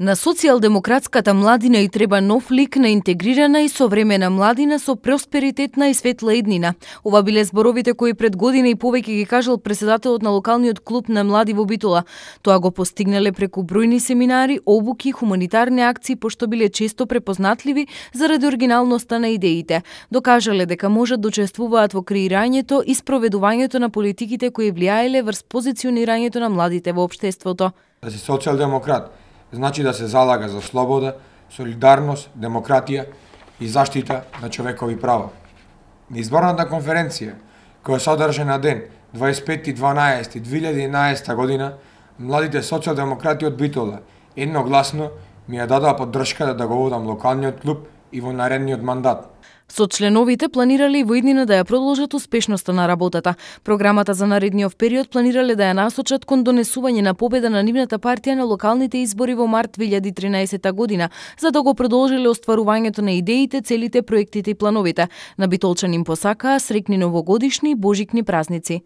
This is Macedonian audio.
На социјалдемократската младина и треба нов лик на интегрирана и современа младина со просперитетна и светла еднина. Ова биле зборовите кои пред година и повеќе ги кажал председателот на локалниот клуб на млади во Битола. Тоа го постигнале преку бројни семинари, обуки, хуманитарни акции, пошто биле често препознатливи заради оригиналноста на идеите. Докажале дека можат да учествуваат во креирањето и спроведувањето на политиките кои влијаеле врз позиционирањето на младите во општеството. Да си социјалдемократ, значи да се залага за слобода, солидарност, демократија и заштита на човекови права. Изборната конференција, која се одржа на ден 25.12.2011 година, младите социјалдемократи од Битола едногласно ми ја дадоа поддршка да го водам локалниот клуб и во наредниот мандат. Со членовите планирале и во иднина да ја продолжат успешноста на работата. Програмата за наредниот период планирале да ја насочат кон донесување на победа на нивната партија на локалните избори во март 2013 година, за да го продолжиле остварувањето на идеите, целите, проектите и плановите. На битолчан им посакаа срекни новогодишни и божикни празници.